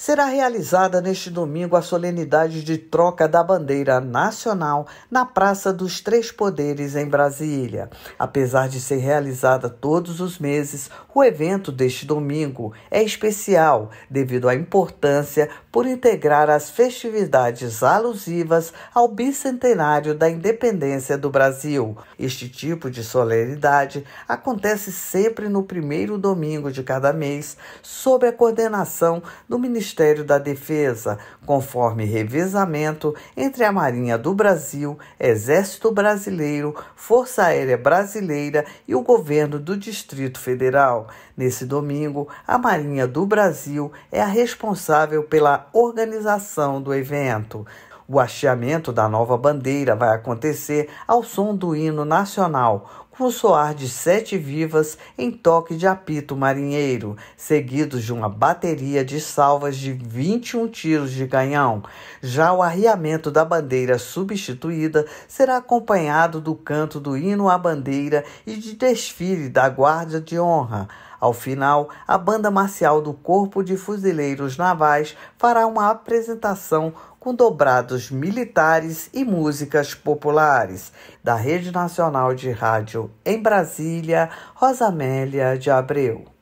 será realizada neste domingo a solenidade de troca da bandeira nacional na Praça dos Três Poderes, em Brasília. Apesar de ser realizada todos os meses, o evento deste domingo é especial devido à importância por integrar as festividades alusivas ao bicentenário da independência do Brasil. Este tipo de solenidade acontece sempre no primeiro domingo de cada mês, sob a coordenação do Ministério Ministério da Defesa, conforme revezamento entre a Marinha do Brasil, Exército Brasileiro, Força Aérea Brasileira e o governo do Distrito Federal. Nesse domingo, a Marinha do Brasil é a responsável pela organização do evento. O hasteamento da nova bandeira vai acontecer ao som do hino nacional, com o soar de sete vivas em toque de apito marinheiro, seguidos de uma bateria de salvas de 21 tiros de canhão. Já o arriamento da bandeira substituída será acompanhado do canto do hino à bandeira e de desfile da Guarda de Honra. Ao final, a banda marcial do Corpo de Fuzileiros Navais fará uma apresentação com dobrados militares e músicas populares. Da Rede Nacional de Rádio em Brasília, Rosamélia de Abreu.